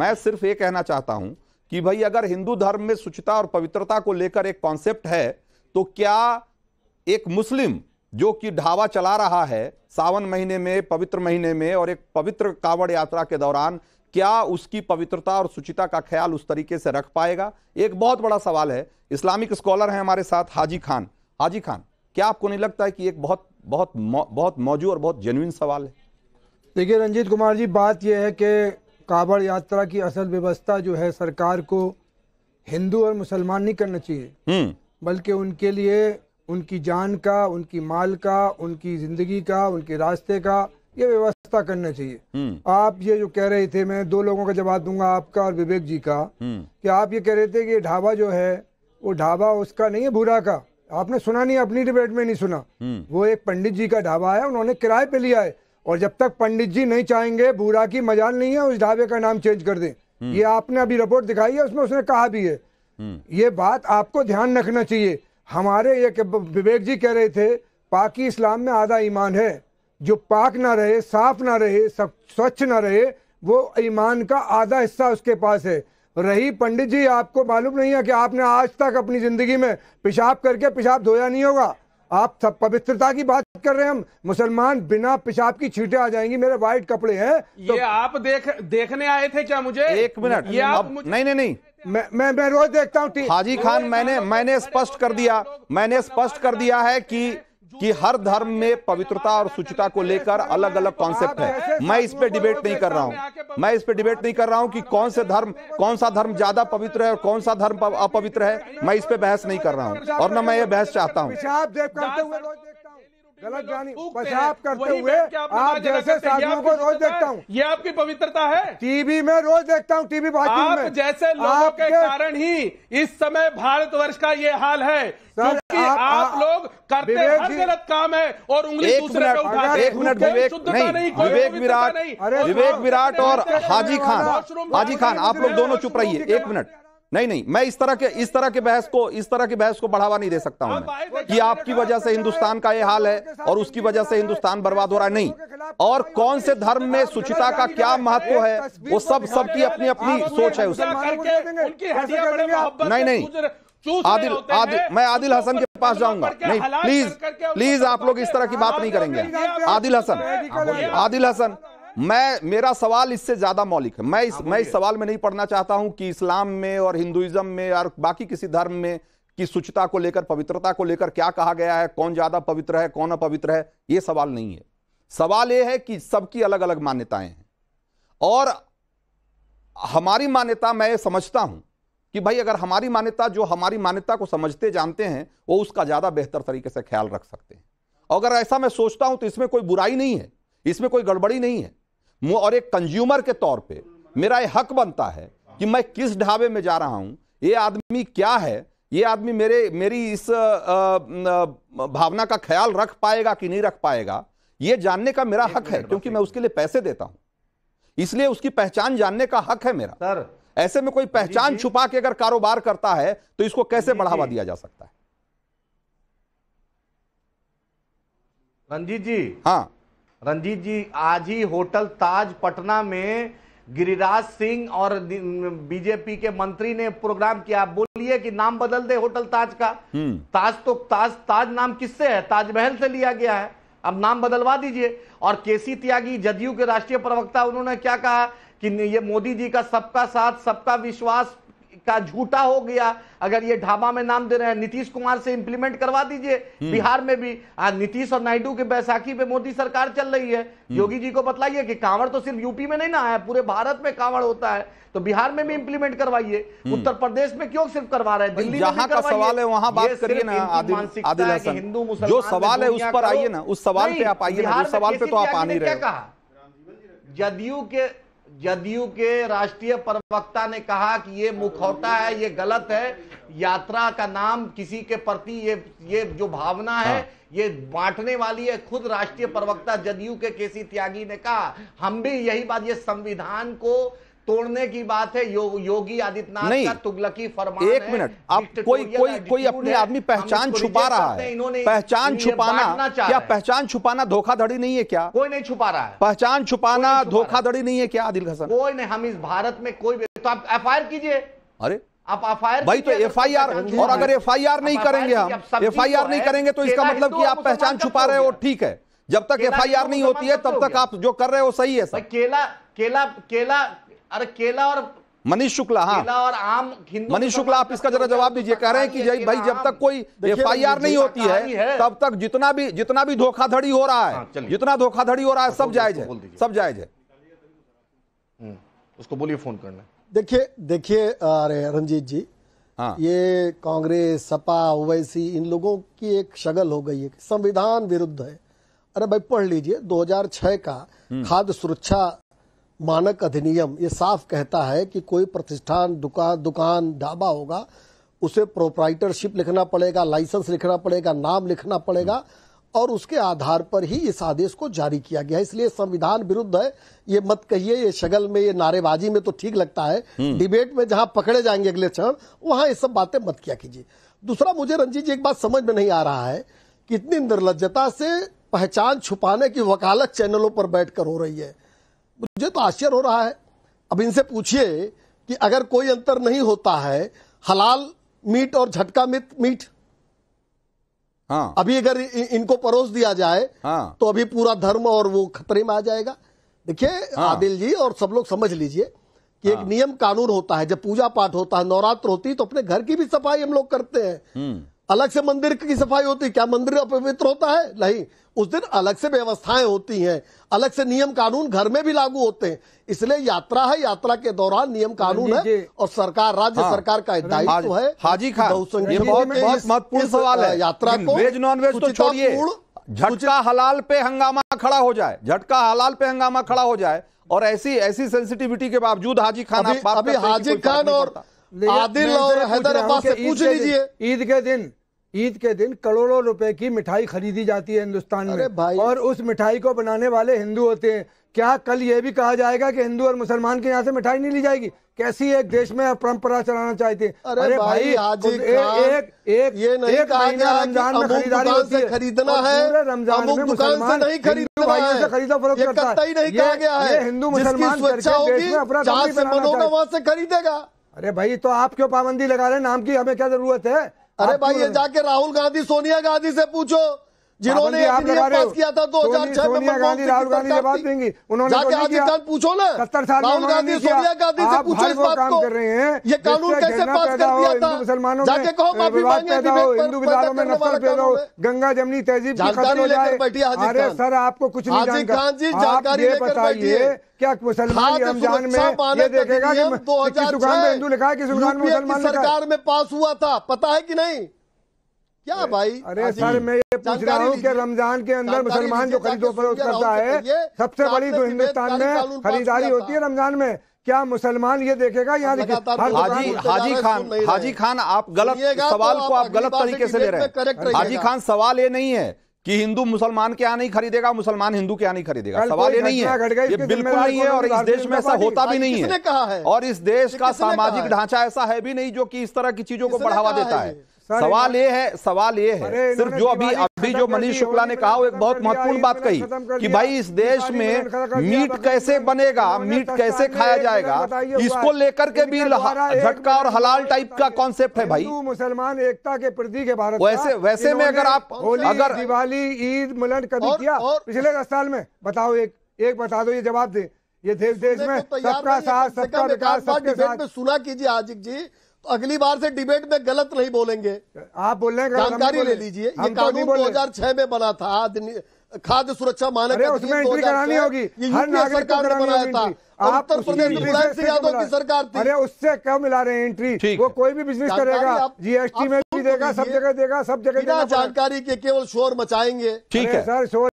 मैं सिर्फ ये कहना चाहता हूं कि भाई अगर हिंदू धर्म में शुचिता और पवित्रता को लेकर एक कॉन्सेप्ट है तो क्या एक मुस्लिम जो कि ढाबा चला रहा है सावन महीने में पवित्र महीने में और एक पवित्र कांवड़ यात्रा के दौरान क्या उसकी पवित्रता और शुचिता का ख्याल उस तरीके से रख पाएगा एक बहुत बड़ा सवाल है इस्लामिक स्कॉलर हैं हमारे साथ हाजी खान हाजी खान क्या आपको नहीं लगता है कि एक बहुत बहुत बहुत मौजू और बहुत जेन्यून सवाल है देखिए रंजीत कुमार जी बात यह है कि कावड़ यात्रा की असल व्यवस्था जो है सरकार को हिंदू और मुसलमान नहीं करना चाहिए हम्म। बल्कि उनके लिए उनकी जान का उनकी माल का उनकी जिंदगी का उनके रास्ते का ये व्यवस्था करना चाहिए हम्म। आप ये जो कह रहे थे मैं दो लोगों का जवाब दूंगा आपका और विवेक जी का हम्म। कि आप ये कह रहे थे कि ढाबा जो है वो ढाबा उसका नहीं है भूरा का आपने सुना नहीं अपनी डिबेट में नहीं सुना वो एक पंडित जी का ढाबा है उन्होंने किराए पे लिया है और जब तक पंडित जी नहीं चाहेंगे भूरा की मजाल नहीं है उस ढाबे का नाम चेंज कर दें हम्म। ये आपने अभी रिपोर्ट दिखाई है उसमें उसने कहा भी है हम्म। ये बात आपको ध्यान रखना चाहिए हमारे ये विवेक जी कह रहे थे पाकि इस्लाम में आधा ईमान है जो पाक ना रहे साफ ना रहे स्वच्छ ना रहे वो ईमान का आधा हिस्सा उसके पास है रही पंडित जी आपको मालूम नहीं है कि आपने आज तक अपनी जिंदगी में पेशाब करके पेशाब धोया नहीं होगा आप सब पवित्रता की बात कर रहे हैं हम मुसलमान बिना पेशाब की छीटे आ जाएंगी मेरे वाइट कपड़े हैं तो ये आप देख देखने आए थे क्या मुझे एक मिनट ये आप मुझे... नहीं नहीं नहीं मैं मैं मैं रोज देखता हूँ हाजी खान मैंने मैंने स्पष्ट कर दिया मैंने स्पष्ट कर दिया है कि कि हर धर्म में पवित्रता और शुचिता को लेकर अलग अलग कॉन्सेप्ट है मैं इस पे डिबेट नहीं कर रहा हूं मैं इस पे डिबेट नहीं कर रहा हूं कि कौन से धर्म कौन सा धर्म ज्यादा पवित्र है और कौन सा धर्म अपवित्र है मैं इस पे बहस नहीं कर रहा हूं और न मैं ये बहस चाहता हूं गलत जानी पेशाब करते हुए आप जैसे साथियों को रोज देखता हूँ ये आपकी पवित्रता है टीवी में रोज देखता हूँ टीवी आप में। जैसे लोगों के कारण ही इस समय भारतवर्ष का ये हाल है क्योंकि आप, आप लोग करते हर गलत काम है और उंगली दूसरे पे उठाते एक मिनट विवेक नहीं विवेक विराट विवेक विराट और हाजी खान हाजी खान आप लोग दोनों चुप रहिए एक मिनट नहीं नहीं मैं इस तरह के इस तरह के बहस को इस तरह की बहस को बढ़ावा नहीं दे सकता हूं कि आपकी वजह से हिंदुस्तान का यह हाल है और उसकी वजह से हिंदुस्तान बर्बाद हो रहा है नहीं और कौन से धर्म में सुचिता का क्या महत्व है वो सब सबकी अपनी अपनी सोच है उसमें नहीं नहीं आदिल आदिल मैं आदिल हसन के पास जाऊंगा नहीं प्लीज प्लीज आप लोग इस तरह की बात नहीं करेंगे आदिल हसन आदिल हसन मैं मेरा सवाल इससे ज्यादा मौलिक है मैं इस हाँ, मैं इस सवाल में नहीं पढ़ना चाहता हूं कि इस्लाम में और हिंदुइज्म में और बाकी किसी धर्म में कि शुचिता को लेकर पवित्रता को लेकर क्या कहा गया है कौन ज्यादा पवित्र है कौन अपवित्र है ये सवाल नहीं है सवाल यह है कि सबकी अलग अलग मान्यताएं हैं और हमारी मान्यता मैं समझता हूं कि भाई अगर हमारी मान्यता जो हमारी मान्यता को समझते जानते हैं वो उसका ज्यादा बेहतर तरीके से ख्याल रख सकते हैं अगर ऐसा मैं सोचता हूं तो इसमें कोई बुराई नहीं है इसमें कोई गड़बड़ी नहीं है और एक कंज्यूमर के तौर पे मेरा यह हक बनता है कि मैं किस ढाबे में जा रहा हूं ये आदमी क्या है ये आदमी मेरे मेरी इस भावना का ख्याल रख पाएगा कि नहीं रख पाएगा ये जानने का मेरा हक है क्योंकि मैं उसके लिए पैसे देता हूं इसलिए उसकी पहचान जानने का हक है मेरा सर ऐसे में कोई पहचान छुपा के अगर कारोबार करता है तो इसको कैसे बढ़ावा दिया जा सकता है रंजीत जी हाँ रंजीत जी आज ही होटल ताज पटना में गिरिराज सिंह और बीजेपी के मंत्री ने प्रोग्राम किया बोलिए कि नाम बदल दे होटल ताज का हम्म। ताज तो ताज ताज नाम किससे है ताजमहल से लिया गया है अब नाम बदलवा दीजिए और केसी त्यागी जदयू के राष्ट्रीय प्रवक्ता उन्होंने क्या कहा कि ये मोदी जी का सबका साथ सबका विश्वास का झूठा हो गया अगर ये ढाबा में नाम दे रहे हैं नीतीश कुमार से इंप्लीमेंट करवा दीजिए हम्म। बिहार में भी हाँ, नीतीश और नायडू के बैसाखी पे मोदी सरकार चल रही है हम्म। योगी जी को बतलाइए कि कांवड़ तो सिर्फ यूपी में नहीं ना है पूरे भारत में कांवड़ होता है तो बिहार में भी इंप्लीमेंट हम्म। करवाइए उत्तर प्रदेश में क्यों सिर्फ करवा रहे हैं दिल्ली जहां का सवाल है वहां बात करिए ना आदिल हसन हिंदू मुसलमान जो सवाल है उस पर आइए ना उस सवाल पे आप आइए ना उस सवाल पे तो आप आ नहीं रहे क्या कहा जदयू के जदयू के राष्ट्रीय प्रवक्ता ने कहा कि ये मुखौटा है ये गलत है यात्रा का नाम किसी के प्रति ये ये जो भावना है हाँ। ये बांटने वाली है खुद राष्ट्रीय प्रवक्ता जदयू के केसी त्यागी ने कहा हम भी यही बात ये संविधान को तोड़ने की बात है यो, योगी आदित्यनाथ का तुगलकी फरमान एक मिनट आप कोई कोई कोई अपने आदमी पहचान छुपा रहा है पहचान छुपाना क्या पहचान छुपाना धोखाधड़ी नहीं है क्या कोई नहीं छुपा रहा है पहचान छुपाना धोखाधड़ी नहीं है क्या आदिल हसन कोई नहीं हम इस भारत में कोई तो आप एफ कीजिए अरे आप एफ आई भाई तो एफ आई आर और अगर एफ आई आर नहीं करेंगे हम एफ आई आर नहीं करेंगे तो इसका मतलब कि आप पहचान छुपा रहे हो ठीक है जब तक एफ आई आर नहीं होती है तब तक आप जो कर रहे हो सही है सर केला केला केला अरे केला और मनीष शुक्ला हाँ और आम मनीष तो शुक्ला आप इसका जरा जवाब दीजिए कह रहे हैं कि जय भाई जब तक कोई एफ नहीं होती है तब तक जितना भी जितना भी धोखाधड़ी हो रहा है हाँ, जितना धोखाधड़ी हो रहा है सब जायज है सब जायज है उसको बोलिए फोन करना देखिए देखिए अरे रंजीत जी हाँ। ये कांग्रेस सपा ओवैसी इन लोगों की एक शगल हो गई है संविधान विरुद्ध है अरे भाई पढ़ लीजिए 2006 का हम्म। खाद्य सुरक्षा मानक अधिनियम ये साफ कहता है कि कोई प्रतिष्ठान दुकान दुकान ढाबा होगा उसे प्रोपराइटरशिप लिखना पड़ेगा लाइसेंस लिखना पड़ेगा नाम लिखना पड़ेगा और उसके आधार पर ही इस आदेश को जारी किया गया इसलिए संविधान विरुद्ध है ये मत कहिए ये शगल में ये नारेबाजी में तो ठीक लगता है हम्म। डिबेट में जहां पकड़े जाएंगे अगले क्षण वहां ये सब बातें मत किया कीजिए दूसरा मुझे रंजीत जी एक बात समझ में नहीं आ रहा है कितनी निर्लजता से पहचान छुपाने की वकालत चैनलों पर बैठकर हो रही है मुझे तो आश्चर्य हो रहा है अब इनसे पूछिए कि अगर कोई अंतर नहीं होता है हलाल मीट और झटका मित मीट हाँ। अभी अगर इनको परोस दिया जाए हाँ। तो अभी पूरा धर्म और वो खतरे में आ जाएगा देखिए हाँ। आदिल जी और सब लोग समझ लीजिए कि हाँ। एक नियम कानून होता है जब पूजा पाठ होता है नवरात्र होती है तो अपने घर की भी सफाई हम लोग करते हैं हम्म। अलग से मंदिर की सफाई होती क्या मंदिर अपवित्र होता है नहीं उस दिन अलग से व्यवस्थाएं होती हैं अलग से नियम कानून घर में भी लागू होते हैं इसलिए यात्रा है यात्रा के दौरान नियम कानून हाँ है और सरकार राज्य हाँ, सरकार का हाँ दायित्व है हाजी हाँ। खान बहुत महत्वपूर्ण सवाल है यात्रा को वेज नॉन वेज तो छोड़िए झटका हलाल पे हंगामा खड़ा हो जाए झटका हलाल पे हंगामा खड़ा हो जाए और ऐसी ऐसी सेंसिटिविटी के बावजूद हाजी खान अभी हाजी खान और आदिल और हैदर अब्बास से पूछ लीजिए ईद के दिन ईद के दिन करोड़ों रुपए की मिठाई खरीदी जाती है हिंदुस्तान में और उस मिठाई को बनाने वाले हिंदू होते हैं क्या कल ये भी कहा जाएगा कि हिंदू और मुसलमान के यहाँ से मिठाई नहीं ली जाएगी कैसी एक देश में परंपरा चलाना चाहते अरे, अरे भाई, भाई ए, एक एक ये नहीं एक महीना रमजान में खरीदारी होती है खरीदना है रमजान में मुसलमान नहीं खरीदना भाई से फरोख करता है ये हिंदू मुसलमान अपना से खरीदेगा अरे भाई तो आप क्यों पाबंदी लगा रहे हैं नाम की हमें क्या जरूरत है अरे भाई ये जाके राहुल गांधी सोनिया गांधी से पूछो जिन्होंने पास किया था 2006 में मनमोहन सिंह राहुल गांधी जवाब देंगी उन्होंने पूछो ना सत्तर साल राहुल गांधी सोनिया गांधी से पूछो इस बात को ये कानून कैसे पास कर दिया था मुसलमानों जाके कहो माफी मांगे हिंदू विधानों में नफरत पैदा गंगा जमनी तहजीब अरे सर आपको कुछ नहीं जानकारी ये बताइए क्या मुसलमान रमजान में ये देखेगा कि हजार दुकान में हिंदू लिखा है किस सरकार में पास हुआ था पता है कि नहीं क्या भाई अरे हाँ सर मैं ये पूछ रहा हूँ कि रमजान के अंदर मुसलमान जो खरीदो फरोख करता है सबसे बड़ी तो हिंदुस्तान में खरीदारी होती है रमजान में क्या मुसलमान ये देखेगा यहाँ हाजी हाजी खान हाजी खान आप गलत तो सवाल को आप गलत तरीके से ले रहे हैं हाजी खान सवाल ये नहीं है कि हिंदू मुसलमान के यहाँ नहीं खरीदेगा मुसलमान हिंदू के यहाँ नहीं खरीदेगा सवाल ये नहीं है ये बिल्कुल नहीं है और इस देश में ऐसा होता भी नहीं है और इस देश का सामाजिक ढांचा ऐसा है भी नहीं जो कि इस तरह की चीजों को बढ़ावा देता है सवाल ये है सवाल ये है सिर्फ जो अभी अभी जो मनीष शुक्ला ने कहा वो एक बहुत महत्वपूर्ण बात कही कि भाई इस देश में मीट कैसे बनेगा मीट कैसे खाया जाएगा इसको लेकर के भी झटका और हलाल टाइप का कॉन्सेप्ट है भाई मुसलमान एकता के प्रतीक है भारत वैसे वैसे में अगर आप अगर दिवाली ईद मिलन कभी किया पिछले दस साल में बताओ एक एक बता दो ये जवाब दे ये देश देश में सबका साथ सबका विकास सबके साथ सुना कीजिए आजिक जी अगली बार से डिबेट में गलत नहीं बोलेंगे आप बोल रहे जानकारी ले लीजिए ये तो कानून 2006 में बना था खाद्य सुरक्षा मानक उसमें करानी होगी बनाया था उत्तर प्रदेश मुलायम सिंह यादव की सरकार थी अरे उससे क्या मिला रहे हैं एंट्री वो कोई भी बिजनेस करेगा जीएसटी में भी देगा सब जगह देगा सब जगह देगा जानकारी के केवल शोर मचाएंगे ठीक है सर शोर